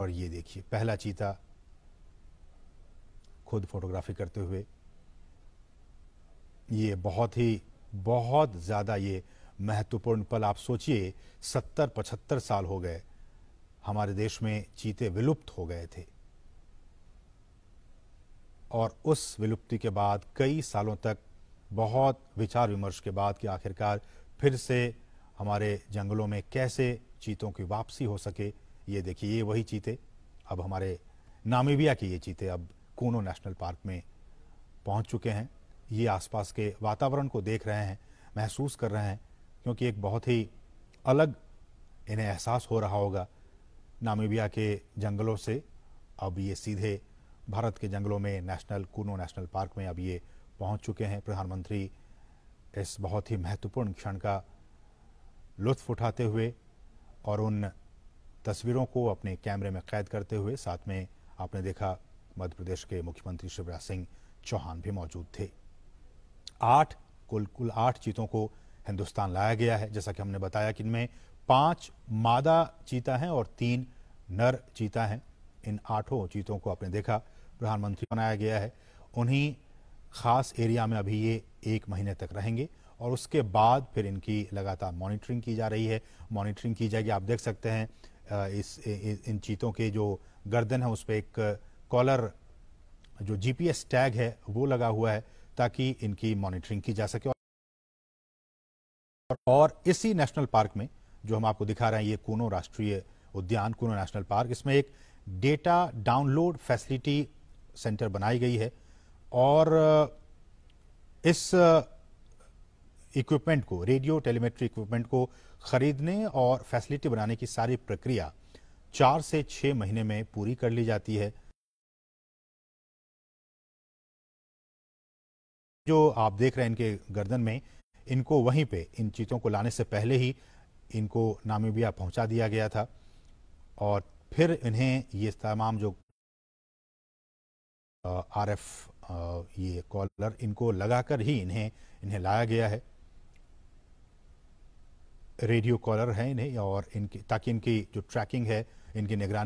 और ये देखिए पहला चीता खुद फोटोग्राफी करते हुए ये बहुत ही बहुत ज़्यादा ये महत्वपूर्ण पल आप सोचिए सत्तर पचहत्तर साल हो गए हमारे देश में चीते विलुप्त हो गए थे और उस विलुप्ति के बाद कई सालों तक बहुत विचार विमर्श के बाद कि आखिरकार फिर से हमारे जंगलों में कैसे चीतों की वापसी हो सके ये देखिए ये वही चीते अब हमारे नामीबिया के ये चीते अब कोनो नेशनल पार्क में पहुंच चुके हैं ये आसपास के वातावरण को देख रहे हैं महसूस कर रहे हैं क्योंकि एक बहुत ही अलग इन्हें एहसास हो रहा होगा नामीबिया के जंगलों से अब ये सीधे भारत के जंगलों में नेशनल कूनो नेशनल पार्क में अब ये पहुंच चुके हैं प्रधानमंत्री इस बहुत ही महत्वपूर्ण क्षण का लुत्फ उठाते हुए और उन तस्वीरों को अपने कैमरे में कैद करते हुए साथ में आपने देखा मध्य प्रदेश के मुख्यमंत्री शिवराज सिंह चौहान भी मौजूद थे आठ कुल कुल आठ चीतों को हिंदुस्तान लाया गया है जैसा कि हमने बताया कि इनमें पांच मादा चीता हैं और तीन नर चीता हैं इन आठों चीतों को आपने देखा प्रधानमंत्री बनाया गया है उन्हीं खास एरिया में अभी ये एक महीने तक रहेंगे और उसके बाद फिर इनकी लगातार मॉनिटरिंग की जा रही है मॉनिटरिंग की जाएगी आप देख सकते हैं इस इन चीतों के जो गर्दन है उस पर एक कॉलर जो जीपीएस टैग है वो लगा हुआ है ताकि इनकी मॉनिटरिंग की जा सके और इसी नेशनल पार्क में जो हम आपको दिखा रहे हैं ये कोनो राष्ट्रीय उद्यान कोनो नेशनल पार्क इसमें एक डेटा डाउनलोड फैसिलिटी सेंटर बनाई गई है और इस इक्विपमेंट को रेडियो टेलीमेट्री इक्विपमेंट को खरीदने और फैसिलिटी बनाने की सारी प्रक्रिया चार से छह महीने में पूरी कर ली जाती है जो आप देख रहे हैं इनके गर्दन में इनको वहीं पे इन चीज़ों को लाने से पहले ही इनको नामीबिया पहुंचा दिया गया था और फिर इन्हें ये तमाम जो आर एफ ये कॉलर इनको लगाकर ही इन्हें इन्हें लाया गया है रेडियो कॉलर हैं इन्हें और इनकी ताकि इनकी जो ट्रैकिंग है इनकी निगरानी